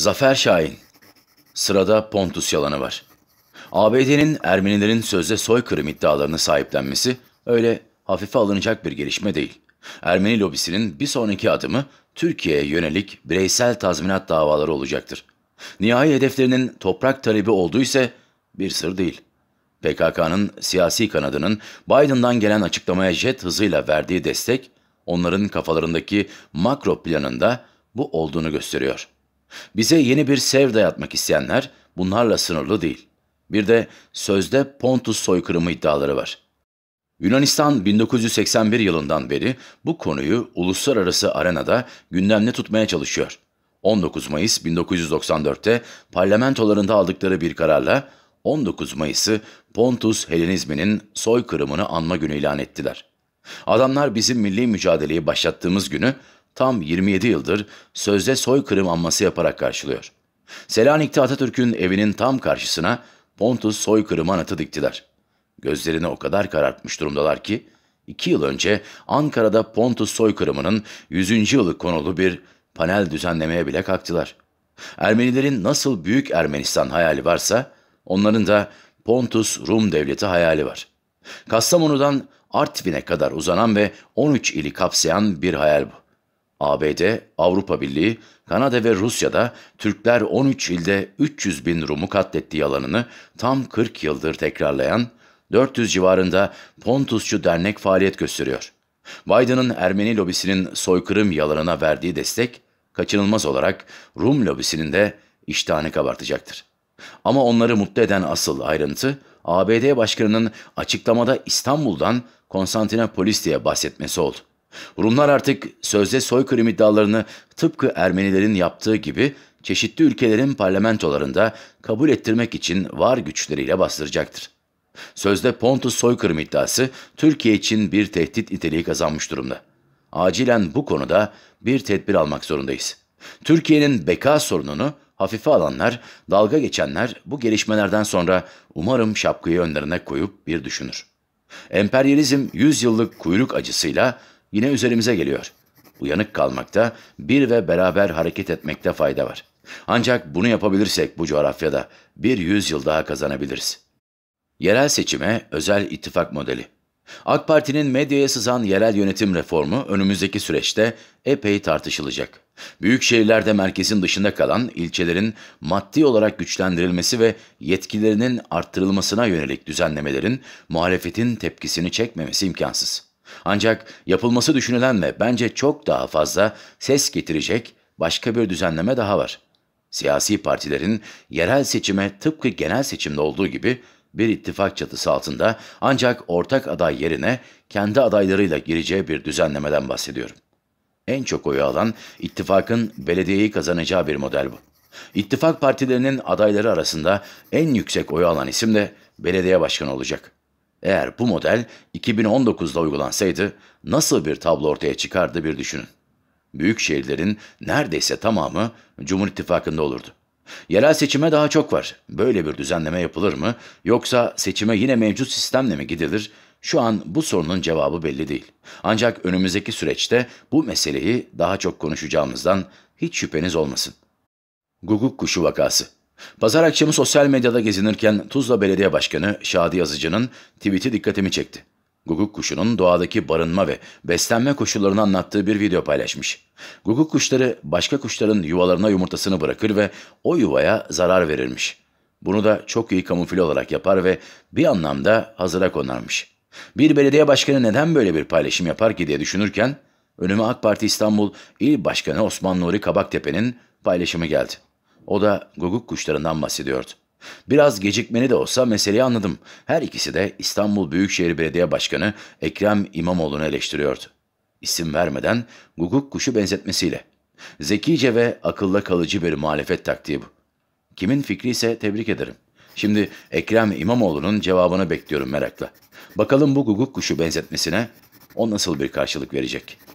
Zafer Şahin. Sırada Pontus yalanı var. ABD'nin Ermenilerin sözde soykırım iddialarını sahiplenmesi öyle hafife alınacak bir gelişme değil. Ermeni lobisinin bir sonraki adımı Türkiye'ye yönelik bireysel tazminat davaları olacaktır. Nihai hedeflerinin toprak talebi olduğu ise bir sır değil. PKK'nın siyasi kanadının Biden'dan gelen açıklamaya jet hızıyla verdiği destek, onların kafalarındaki makro planında bu olduğunu gösteriyor. Bize yeni bir sev dayatmak isteyenler bunlarla sınırlı değil. Bir de sözde Pontus soykırımı iddiaları var. Yunanistan 1981 yılından beri bu konuyu uluslararası arenada gündemde tutmaya çalışıyor. 19 Mayıs 1994'te parlamentolarında aldıkları bir kararla 19 Mayıs'ı Pontus Helenizminin soykırımını anma günü ilan ettiler. Adamlar bizim milli mücadeleyi başlattığımız günü tam 27 yıldır sözde soykırım anması yaparak karşılıyor. Selanik'te Atatürk'ün evinin tam karşısına Pontus soykırım anıtı diktiler. Gözlerini o kadar karartmış durumdalar ki, iki yıl önce Ankara'da Pontus soykırımının 100. yılı konulu bir panel düzenlemeye bile kalktılar. Ermenilerin nasıl büyük Ermenistan hayali varsa, onların da Pontus Rum Devleti hayali var. Kastamonu'dan Artvin'e kadar uzanan ve 13 ili kapsayan bir hayal bu. ABD, Avrupa Birliği, Kanada ve Rusya'da Türkler 13 ilde 300 bin Rum'u katletti alanını tam 40 yıldır tekrarlayan 400 civarında Pontusçu dernek faaliyet gösteriyor. Biden'ın Ermeni lobisinin soykırım yalanına verdiği destek kaçınılmaz olarak Rum lobisinin de iştahını kabartacaktır. Ama onları mutlu eden asıl ayrıntı ABD Başkanı'nın açıklamada İstanbul'dan Konstantinopolis diye bahsetmesi oldu. Rumlar artık sözde soykırım iddialarını tıpkı Ermenilerin yaptığı gibi çeşitli ülkelerin parlamentolarında kabul ettirmek için var güçleriyle bastıracaktır. Sözde Pontus soykırım iddiası Türkiye için bir tehdit niteliği kazanmış durumda. Acilen bu konuda bir tedbir almak zorundayız. Türkiye'nin beka sorununu hafife alanlar, dalga geçenler bu gelişmelerden sonra umarım şapkayı önlerine koyup bir düşünür. Emperyalizm 100 yıllık kuyruk acısıyla yine üzerimize geliyor. Uyanık kalmakta, bir ve beraber hareket etmekte fayda var. Ancak bunu yapabilirsek bu coğrafyada bir yüzyıl daha kazanabiliriz. Yerel seçime özel ittifak modeli. AK Parti'nin medyaya sızan yerel yönetim reformu önümüzdeki süreçte epey tartışılacak. Büyük şehirlerde merkezin dışında kalan ilçelerin maddi olarak güçlendirilmesi ve yetkilerinin arttırılmasına yönelik düzenlemelerin muhalefetin tepkisini çekmemesi imkansız. Ancak yapılması düşünülen ve bence çok daha fazla ses getirecek başka bir düzenleme daha var. Siyasi partilerin yerel seçime tıpkı genel seçimde olduğu gibi bir ittifak çatısı altında ancak ortak aday yerine kendi adaylarıyla gireceği bir düzenlemeden bahsediyorum. En çok oyu alan ittifakın belediyeyi kazanacağı bir model bu. İttifak partilerinin adayları arasında en yüksek oyu alan isim de belediye başkanı olacak. Eğer bu model 2019'da uygulansaydı nasıl bir tablo ortaya çıkardı bir düşünün. Büyük şehirlerin neredeyse tamamı Cumhur İttifakı'nda olurdu. Yerel seçime daha çok var. Böyle bir düzenleme yapılır mı yoksa seçime yine mevcut sistemle mi gidilir? Şu an bu sorunun cevabı belli değil. Ancak önümüzdeki süreçte bu meseleyi daha çok konuşacağımızdan hiç şüpheniz olmasın. Guguk kuşu vakası Pazar akşamı sosyal medyada gezinirken Tuzla Belediye Başkanı Şadi Yazıcı'nın tweet'i dikkatimi çekti. Guguk kuşunun doğadaki barınma ve beslenme koşullarını anlattığı bir video paylaşmış. Guguk kuşları başka kuşların yuvalarına yumurtasını bırakır ve o yuvaya zarar verirmiş. Bunu da çok iyi kamufle olarak yapar ve bir anlamda hazıra konarmış. Bir belediye başkanı neden böyle bir paylaşım yapar ki diye düşünürken önüme AK Parti İstanbul İl Başkanı Osman Nuri Kabaktepe'nin paylaşımı geldi. O da guguk kuşlarından bahsediyordu. Biraz gecikmeni de olsa meseleyi anladım. Her ikisi de İstanbul Büyükşehir Belediye Başkanı Ekrem İmamoğlu'nu eleştiriyordu. İsim vermeden guguk kuşu benzetmesiyle. Zekice ve akılla kalıcı bir muhalefet taktiği bu. Kimin fikri ise tebrik ederim. Şimdi Ekrem İmamoğlu'nun cevabını bekliyorum merakla. Bakalım bu guguk kuşu benzetmesine o nasıl bir karşılık verecek?''